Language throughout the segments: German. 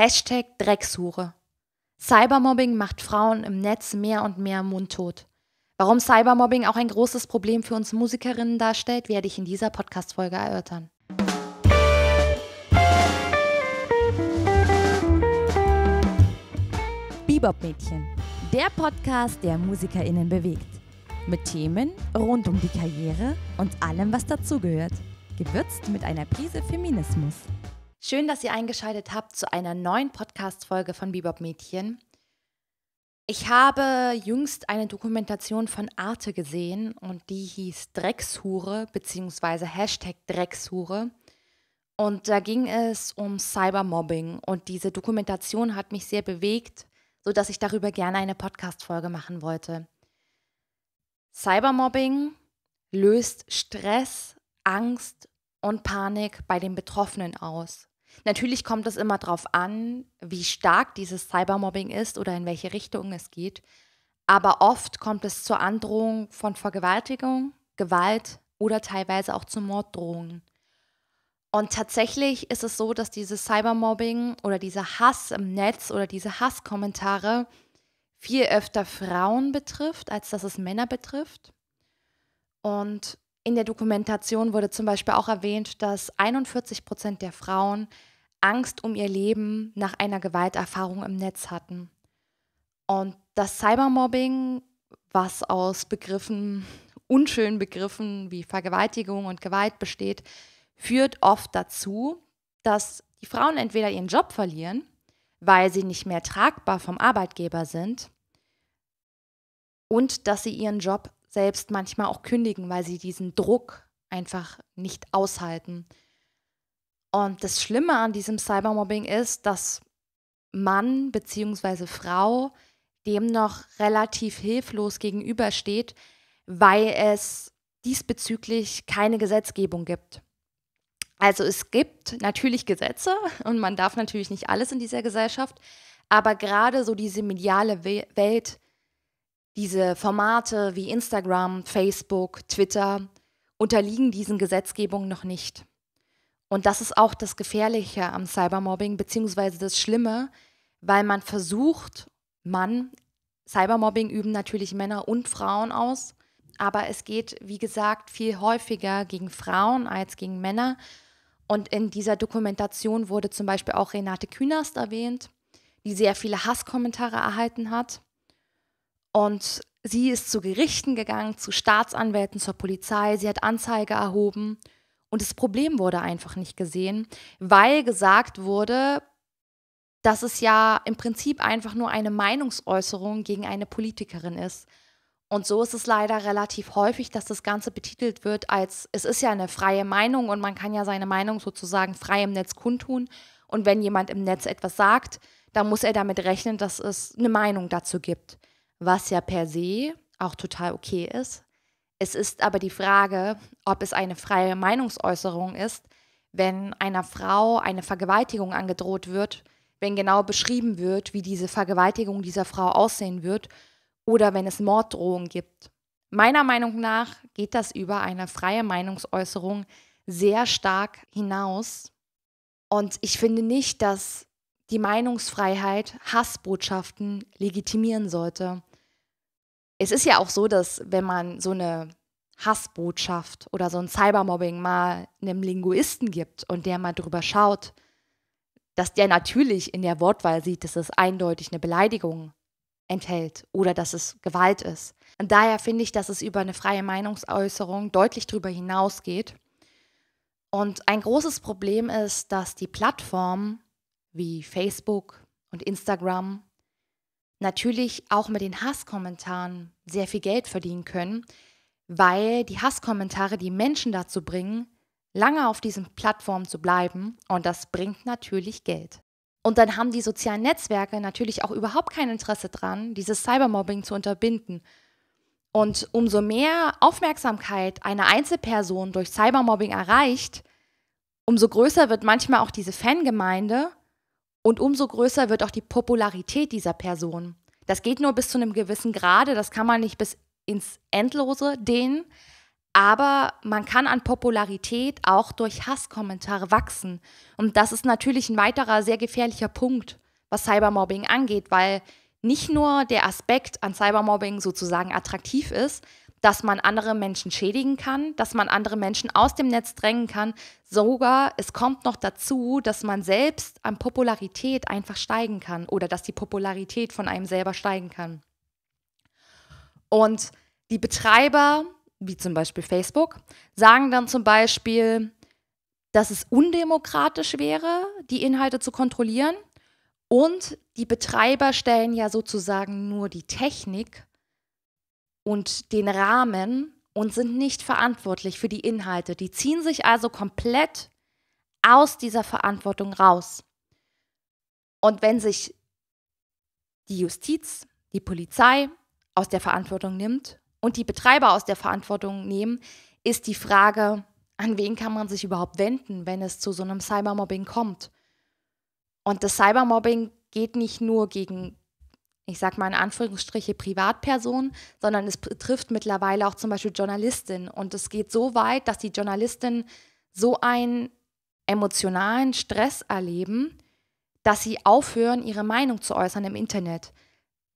Hashtag Drecksuche. Cybermobbing macht Frauen im Netz mehr und mehr mundtot. Warum Cybermobbing auch ein großes Problem für uns Musikerinnen darstellt, werde ich in dieser Podcast-Folge erörtern. Bebop-Mädchen, der Podcast, der MusikerInnen bewegt. Mit Themen rund um die Karriere und allem, was dazugehört. Gewürzt mit einer Prise Feminismus. Schön, dass ihr eingeschaltet habt zu einer neuen Podcast-Folge von Bebop Mädchen. Ich habe jüngst eine Dokumentation von Arte gesehen und die hieß Dreckshure bzw. Hashtag Dreckshure. Und da ging es um Cybermobbing und diese Dokumentation hat mich sehr bewegt, sodass ich darüber gerne eine Podcast-Folge machen wollte. Cybermobbing löst Stress, Angst und Panik bei den Betroffenen aus. Natürlich kommt es immer darauf an, wie stark dieses Cybermobbing ist oder in welche Richtung es geht. Aber oft kommt es zur Androhung von Vergewaltigung, Gewalt oder teilweise auch zu Morddrohungen. Und tatsächlich ist es so, dass dieses Cybermobbing oder dieser Hass im Netz oder diese Hasskommentare viel öfter Frauen betrifft, als dass es Männer betrifft. Und in der Dokumentation wurde zum Beispiel auch erwähnt, dass 41 Prozent der Frauen Angst um ihr Leben nach einer Gewalterfahrung im Netz hatten. Und das Cybermobbing, was aus Begriffen, unschönen Begriffen wie Vergewaltigung und Gewalt besteht, führt oft dazu, dass die Frauen entweder ihren Job verlieren, weil sie nicht mehr tragbar vom Arbeitgeber sind, und dass sie ihren Job selbst manchmal auch kündigen, weil sie diesen Druck einfach nicht aushalten. Und das Schlimme an diesem Cybermobbing ist, dass Mann bzw. Frau dem noch relativ hilflos gegenübersteht, weil es diesbezüglich keine Gesetzgebung gibt. Also es gibt natürlich Gesetze und man darf natürlich nicht alles in dieser Gesellschaft, aber gerade so diese mediale Welt diese Formate wie Instagram, Facebook, Twitter unterliegen diesen Gesetzgebungen noch nicht. Und das ist auch das Gefährliche am Cybermobbing, beziehungsweise das Schlimme, weil man versucht, man, Cybermobbing üben natürlich Männer und Frauen aus, aber es geht, wie gesagt, viel häufiger gegen Frauen als gegen Männer. Und in dieser Dokumentation wurde zum Beispiel auch Renate Künast erwähnt, die sehr viele Hasskommentare erhalten hat. Und sie ist zu Gerichten gegangen, zu Staatsanwälten, zur Polizei, sie hat Anzeige erhoben und das Problem wurde einfach nicht gesehen, weil gesagt wurde, dass es ja im Prinzip einfach nur eine Meinungsäußerung gegen eine Politikerin ist. Und so ist es leider relativ häufig, dass das Ganze betitelt wird als, es ist ja eine freie Meinung und man kann ja seine Meinung sozusagen frei im Netz kundtun. Und wenn jemand im Netz etwas sagt, dann muss er damit rechnen, dass es eine Meinung dazu gibt was ja per se auch total okay ist. Es ist aber die Frage, ob es eine freie Meinungsäußerung ist, wenn einer Frau eine Vergewaltigung angedroht wird, wenn genau beschrieben wird, wie diese Vergewaltigung dieser Frau aussehen wird oder wenn es Morddrohungen gibt. Meiner Meinung nach geht das über eine freie Meinungsäußerung sehr stark hinaus. Und ich finde nicht, dass die Meinungsfreiheit Hassbotschaften legitimieren sollte es ist ja auch so, dass wenn man so eine Hassbotschaft oder so ein Cybermobbing mal einem Linguisten gibt und der mal drüber schaut, dass der natürlich in der Wortwahl sieht, dass es eindeutig eine Beleidigung enthält oder dass es Gewalt ist. Und daher finde ich, dass es über eine freie Meinungsäußerung deutlich drüber hinausgeht. Und ein großes Problem ist, dass die Plattformen wie Facebook und Instagram natürlich auch mit den Hasskommentaren sehr viel Geld verdienen können, weil die Hasskommentare die Menschen dazu bringen, lange auf diesen Plattformen zu bleiben und das bringt natürlich Geld. Und dann haben die sozialen Netzwerke natürlich auch überhaupt kein Interesse daran, dieses Cybermobbing zu unterbinden. Und umso mehr Aufmerksamkeit eine Einzelperson durch Cybermobbing erreicht, umso größer wird manchmal auch diese Fangemeinde und umso größer wird auch die Popularität dieser Person. Das geht nur bis zu einem gewissen Grade, das kann man nicht bis ins Endlose dehnen. Aber man kann an Popularität auch durch Hasskommentare wachsen. Und das ist natürlich ein weiterer sehr gefährlicher Punkt, was Cybermobbing angeht, weil nicht nur der Aspekt an Cybermobbing sozusagen attraktiv ist, dass man andere Menschen schädigen kann, dass man andere Menschen aus dem Netz drängen kann. Sogar, es kommt noch dazu, dass man selbst an Popularität einfach steigen kann oder dass die Popularität von einem selber steigen kann. Und die Betreiber, wie zum Beispiel Facebook, sagen dann zum Beispiel, dass es undemokratisch wäre, die Inhalte zu kontrollieren. Und die Betreiber stellen ja sozusagen nur die Technik und den Rahmen und sind nicht verantwortlich für die Inhalte. Die ziehen sich also komplett aus dieser Verantwortung raus. Und wenn sich die Justiz, die Polizei aus der Verantwortung nimmt und die Betreiber aus der Verantwortung nehmen, ist die Frage, an wen kann man sich überhaupt wenden, wenn es zu so einem Cybermobbing kommt? Und das Cybermobbing geht nicht nur gegen ich sag mal in Anführungsstriche Privatpersonen, sondern es betrifft mittlerweile auch zum Beispiel Journalistinnen. Und es geht so weit, dass die Journalistinnen so einen emotionalen Stress erleben, dass sie aufhören, ihre Meinung zu äußern im Internet.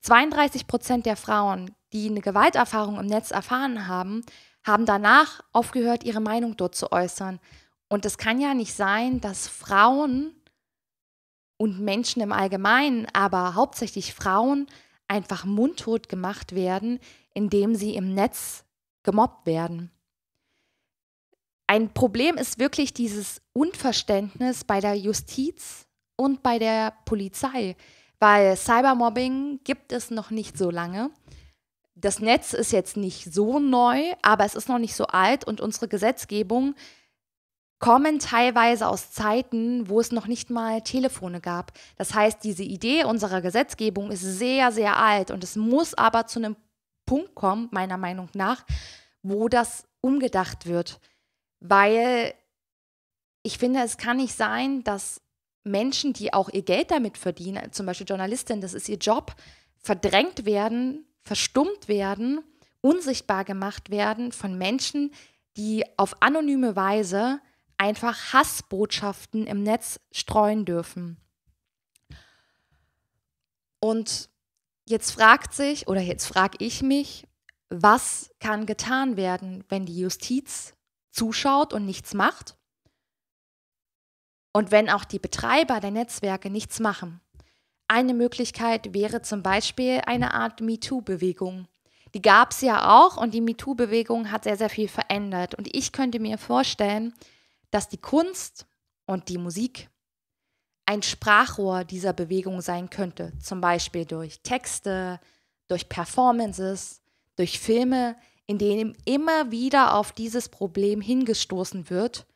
32 Prozent der Frauen, die eine Gewalterfahrung im Netz erfahren haben, haben danach aufgehört, ihre Meinung dort zu äußern. Und es kann ja nicht sein, dass Frauen und Menschen im Allgemeinen, aber hauptsächlich Frauen, einfach mundtot gemacht werden, indem sie im Netz gemobbt werden. Ein Problem ist wirklich dieses Unverständnis bei der Justiz und bei der Polizei, weil Cybermobbing gibt es noch nicht so lange. Das Netz ist jetzt nicht so neu, aber es ist noch nicht so alt und unsere Gesetzgebung kommen teilweise aus Zeiten, wo es noch nicht mal Telefone gab. Das heißt, diese Idee unserer Gesetzgebung ist sehr, sehr alt und es muss aber zu einem Punkt kommen, meiner Meinung nach, wo das umgedacht wird. Weil ich finde, es kann nicht sein, dass Menschen, die auch ihr Geld damit verdienen, zum Beispiel Journalistinnen, das ist ihr Job, verdrängt werden, verstummt werden, unsichtbar gemacht werden von Menschen, die auf anonyme Weise einfach Hassbotschaften im Netz streuen dürfen. Und jetzt fragt sich oder jetzt frage ich mich, was kann getan werden, wenn die Justiz zuschaut und nichts macht? Und wenn auch die Betreiber der Netzwerke nichts machen? Eine Möglichkeit wäre zum Beispiel eine Art MeToo-Bewegung. Die gab es ja auch und die MeToo-Bewegung hat sehr, sehr viel verändert. Und ich könnte mir vorstellen, dass die Kunst und die Musik ein Sprachrohr dieser Bewegung sein könnte, zum Beispiel durch Texte, durch Performances, durch Filme, in denen immer wieder auf dieses Problem hingestoßen wird,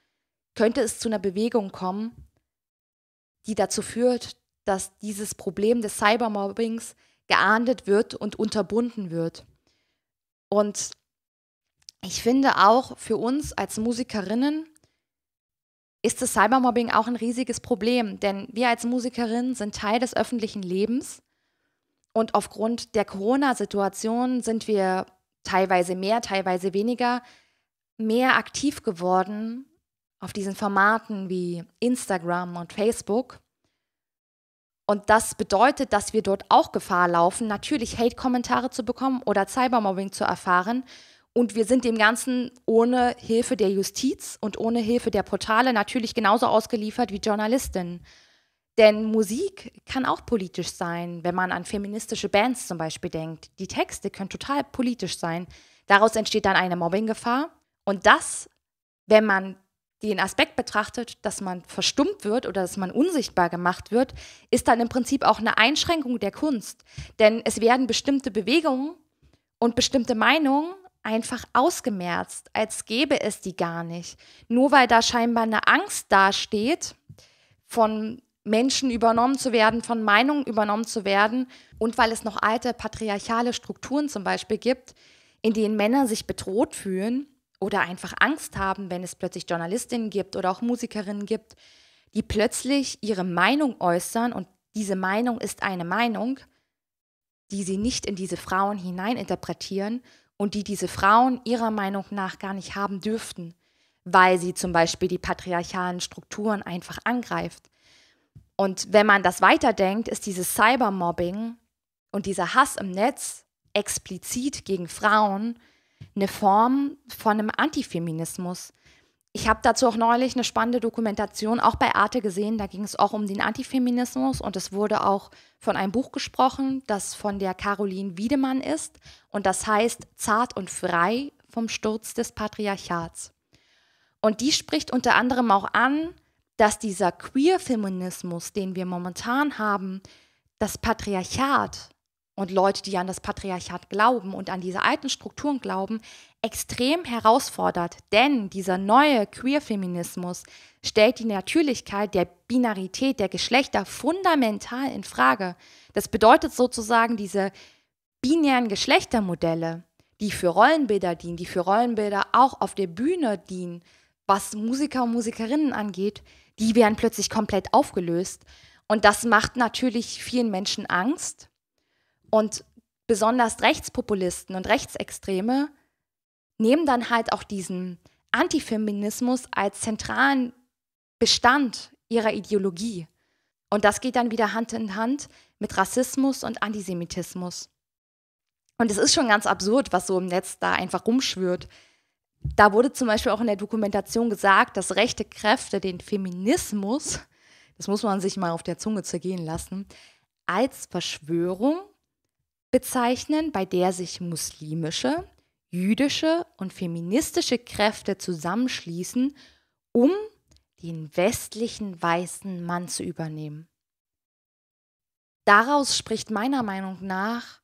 könnte es zu einer Bewegung kommen, die dazu führt, dass dieses Problem des Cybermobbings geahndet wird und unterbunden wird. Und ich finde auch für uns als Musikerinnen ist das Cybermobbing auch ein riesiges Problem, denn wir als Musikerinnen sind Teil des öffentlichen Lebens und aufgrund der Corona-Situation sind wir teilweise mehr, teilweise weniger, mehr aktiv geworden auf diesen Formaten wie Instagram und Facebook. Und das bedeutet, dass wir dort auch Gefahr laufen, natürlich Hate-Kommentare zu bekommen oder Cybermobbing zu erfahren und wir sind dem Ganzen ohne Hilfe der Justiz und ohne Hilfe der Portale natürlich genauso ausgeliefert wie Journalistinnen. Denn Musik kann auch politisch sein, wenn man an feministische Bands zum Beispiel denkt. Die Texte können total politisch sein. Daraus entsteht dann eine Mobbinggefahr. Und das, wenn man den Aspekt betrachtet, dass man verstummt wird oder dass man unsichtbar gemacht wird, ist dann im Prinzip auch eine Einschränkung der Kunst. Denn es werden bestimmte Bewegungen und bestimmte Meinungen einfach ausgemerzt, als gäbe es die gar nicht. Nur weil da scheinbar eine Angst dasteht, von Menschen übernommen zu werden, von Meinungen übernommen zu werden und weil es noch alte patriarchale Strukturen zum Beispiel gibt, in denen Männer sich bedroht fühlen oder einfach Angst haben, wenn es plötzlich Journalistinnen gibt oder auch Musikerinnen gibt, die plötzlich ihre Meinung äußern und diese Meinung ist eine Meinung, die sie nicht in diese Frauen hineininterpretieren und die diese Frauen ihrer Meinung nach gar nicht haben dürften, weil sie zum Beispiel die patriarchalen Strukturen einfach angreift. Und wenn man das weiterdenkt, ist dieses Cybermobbing und dieser Hass im Netz explizit gegen Frauen eine Form von einem Antifeminismus, ich habe dazu auch neulich eine spannende Dokumentation auch bei Arte gesehen. Da ging es auch um den Antifeminismus und es wurde auch von einem Buch gesprochen, das von der Caroline Wiedemann ist und das heißt Zart und frei vom Sturz des Patriarchats. Und die spricht unter anderem auch an, dass dieser Queer-Feminismus, den wir momentan haben, das Patriarchat und Leute, die an das Patriarchat glauben und an diese alten Strukturen glauben, extrem herausfordert, denn dieser neue Queer-Feminismus stellt die Natürlichkeit der Binarität der Geschlechter fundamental in Frage. Das bedeutet sozusagen diese binären Geschlechtermodelle, die für Rollenbilder dienen, die für Rollenbilder auch auf der Bühne dienen, was Musiker und Musikerinnen angeht, die werden plötzlich komplett aufgelöst. Und das macht natürlich vielen Menschen Angst. Und besonders Rechtspopulisten und Rechtsextreme nehmen dann halt auch diesen Antifeminismus als zentralen Bestand ihrer Ideologie. Und das geht dann wieder Hand in Hand mit Rassismus und Antisemitismus. Und es ist schon ganz absurd, was so im Netz da einfach rumschwirrt. Da wurde zum Beispiel auch in der Dokumentation gesagt, dass rechte Kräfte den Feminismus, das muss man sich mal auf der Zunge zergehen lassen, als Verschwörung bezeichnen, bei der sich muslimische, jüdische und feministische Kräfte zusammenschließen, um den westlichen weißen Mann zu übernehmen. Daraus spricht meiner Meinung nach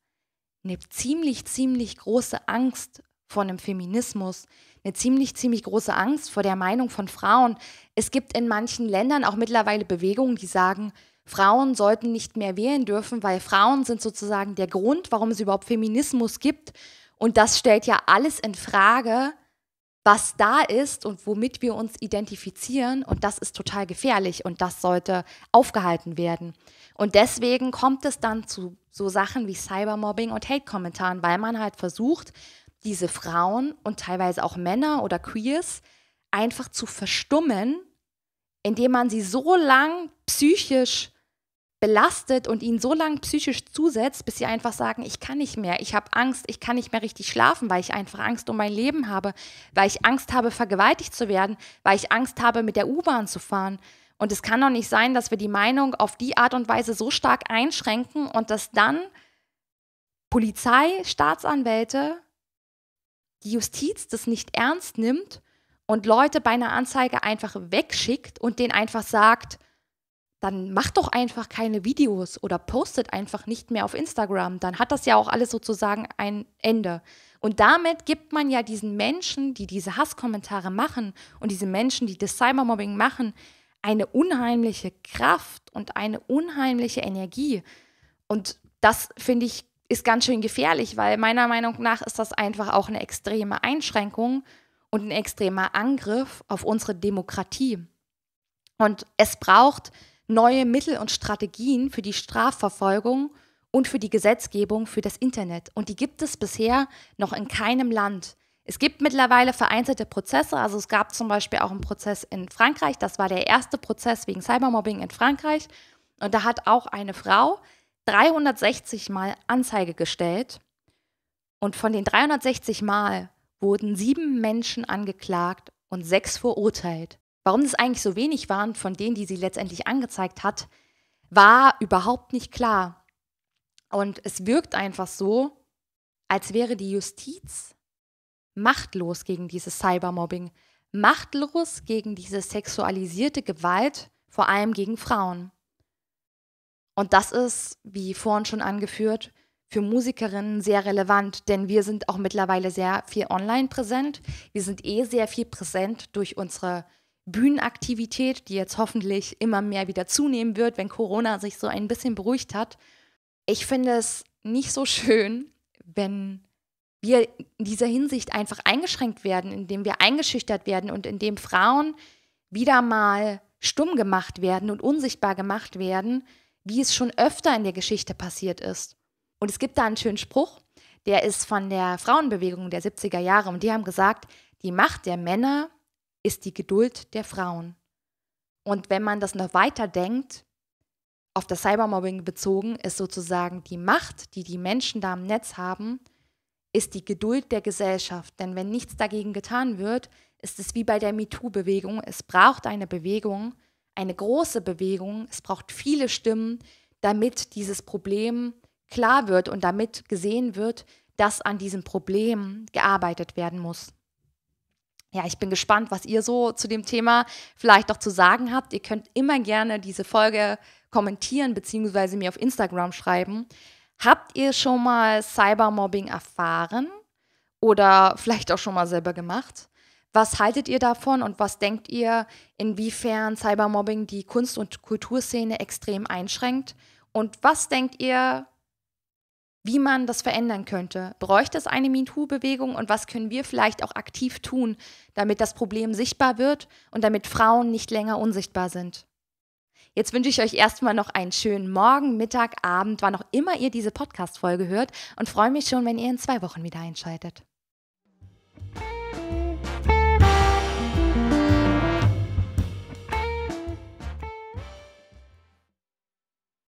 eine ziemlich, ziemlich große Angst vor dem Feminismus, eine ziemlich, ziemlich große Angst vor der Meinung von Frauen. Es gibt in manchen Ländern auch mittlerweile Bewegungen, die sagen, Frauen sollten nicht mehr wählen dürfen, weil Frauen sind sozusagen der Grund, warum es überhaupt Feminismus gibt. Und das stellt ja alles in Frage, was da ist und womit wir uns identifizieren. Und das ist total gefährlich und das sollte aufgehalten werden. Und deswegen kommt es dann zu so Sachen wie Cybermobbing und Hate-Kommentaren, weil man halt versucht, diese Frauen und teilweise auch Männer oder Queers einfach zu verstummen, indem man sie so lang psychisch belastet und ihnen so lange psychisch zusetzt, bis sie einfach sagen, ich kann nicht mehr, ich habe Angst, ich kann nicht mehr richtig schlafen, weil ich einfach Angst um mein Leben habe, weil ich Angst habe, vergewaltigt zu werden, weil ich Angst habe, mit der U-Bahn zu fahren. Und es kann doch nicht sein, dass wir die Meinung auf die Art und Weise so stark einschränken und dass dann Polizei, Staatsanwälte, die Justiz das nicht ernst nimmt und Leute bei einer Anzeige einfach wegschickt und denen einfach sagt, dann macht doch einfach keine Videos oder postet einfach nicht mehr auf Instagram. Dann hat das ja auch alles sozusagen ein Ende. Und damit gibt man ja diesen Menschen, die diese Hasskommentare machen und diese Menschen, die das Cybermobbing machen, eine unheimliche Kraft und eine unheimliche Energie. Und das finde ich ist ganz schön gefährlich, weil meiner Meinung nach ist das einfach auch eine extreme Einschränkung und ein extremer Angriff auf unsere Demokratie. Und es braucht neue Mittel und Strategien für die Strafverfolgung und für die Gesetzgebung für das Internet. Und die gibt es bisher noch in keinem Land. Es gibt mittlerweile vereinzelte Prozesse. Also es gab zum Beispiel auch einen Prozess in Frankreich. Das war der erste Prozess wegen Cybermobbing in Frankreich. Und da hat auch eine Frau 360 Mal Anzeige gestellt. Und von den 360 Mal wurden sieben Menschen angeklagt und sechs verurteilt. Warum es eigentlich so wenig waren von denen, die sie letztendlich angezeigt hat, war überhaupt nicht klar. Und es wirkt einfach so, als wäre die Justiz machtlos gegen dieses Cybermobbing, machtlos gegen diese sexualisierte Gewalt, vor allem gegen Frauen. Und das ist, wie vorhin schon angeführt, für Musikerinnen sehr relevant, denn wir sind auch mittlerweile sehr viel online präsent. Wir sind eh sehr viel präsent durch unsere Bühnenaktivität, die jetzt hoffentlich immer mehr wieder zunehmen wird, wenn Corona sich so ein bisschen beruhigt hat. Ich finde es nicht so schön, wenn wir in dieser Hinsicht einfach eingeschränkt werden, indem wir eingeschüchtert werden und indem Frauen wieder mal stumm gemacht werden und unsichtbar gemacht werden, wie es schon öfter in der Geschichte passiert ist. Und es gibt da einen schönen Spruch, der ist von der Frauenbewegung der 70er Jahre und die haben gesagt, die Macht der Männer ist die Geduld der Frauen. Und wenn man das noch weiter denkt, auf das Cybermobbing bezogen, ist sozusagen die Macht, die die Menschen da im Netz haben, ist die Geduld der Gesellschaft. Denn wenn nichts dagegen getan wird, ist es wie bei der MeToo-Bewegung. Es braucht eine Bewegung, eine große Bewegung. Es braucht viele Stimmen, damit dieses Problem klar wird und damit gesehen wird, dass an diesem Problem gearbeitet werden muss ja, ich bin gespannt, was ihr so zu dem Thema vielleicht auch zu sagen habt. Ihr könnt immer gerne diese Folge kommentieren bzw. mir auf Instagram schreiben. Habt ihr schon mal Cybermobbing erfahren oder vielleicht auch schon mal selber gemacht? Was haltet ihr davon und was denkt ihr, inwiefern Cybermobbing die Kunst- und Kulturszene extrem einschränkt? Und was denkt ihr, wie man das verändern könnte. Bräuchte es eine MeToo-Bewegung und was können wir vielleicht auch aktiv tun, damit das Problem sichtbar wird und damit Frauen nicht länger unsichtbar sind? Jetzt wünsche ich euch erstmal noch einen schönen Morgen, Mittag, Abend, wann auch immer ihr diese Podcast-Folge hört und freue mich schon, wenn ihr in zwei Wochen wieder einschaltet.